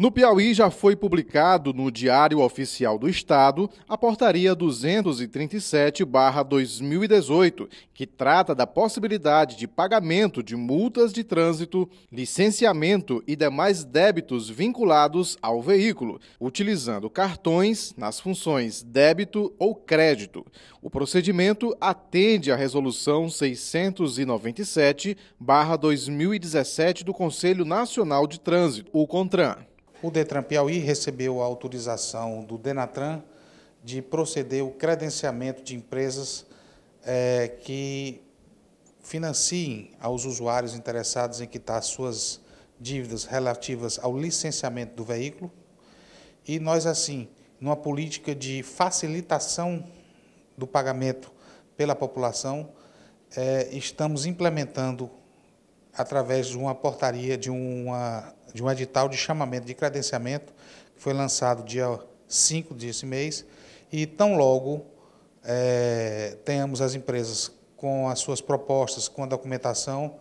No Piauí já foi publicado no Diário Oficial do Estado a Portaria 237-2018, que trata da possibilidade de pagamento de multas de trânsito, licenciamento e demais débitos vinculados ao veículo, utilizando cartões nas funções débito ou crédito. O procedimento atende à Resolução 697-2017 do Conselho Nacional de Trânsito, o CONTRAN o Detran Piauí recebeu a autorização do Denatran de proceder o credenciamento de empresas é, que financiem aos usuários interessados em quitar suas dívidas relativas ao licenciamento do veículo. E nós, assim, numa política de facilitação do pagamento pela população, é, estamos implementando através de uma portaria, de, uma, de um edital de chamamento de credenciamento, que foi lançado dia 5 desse mês, e tão logo é, tenhamos as empresas com as suas propostas, com a documentação,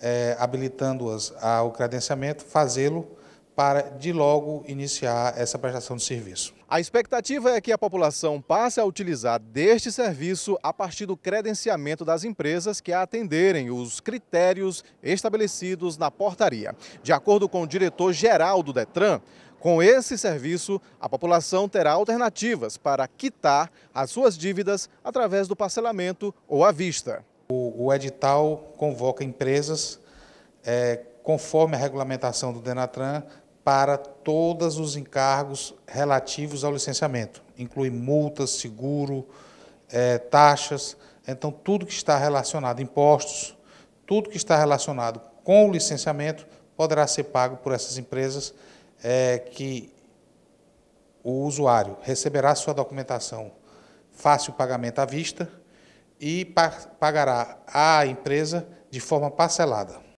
é, habilitando-as ao credenciamento, fazê-lo para de logo iniciar essa prestação de serviço. A expectativa é que a população passe a utilizar deste serviço a partir do credenciamento das empresas que atenderem os critérios estabelecidos na portaria. De acordo com o diretor-geral do Detran, com esse serviço, a população terá alternativas para quitar as suas dívidas através do parcelamento ou à vista. O, o edital convoca empresas é, conforme a regulamentação do Denatran, para todos os encargos relativos ao licenciamento. Inclui multas, seguro, é, taxas, então tudo que está relacionado, impostos, tudo que está relacionado com o licenciamento poderá ser pago por essas empresas é, que o usuário receberá sua documentação fácil pagamento à vista e pagará à empresa de forma parcelada.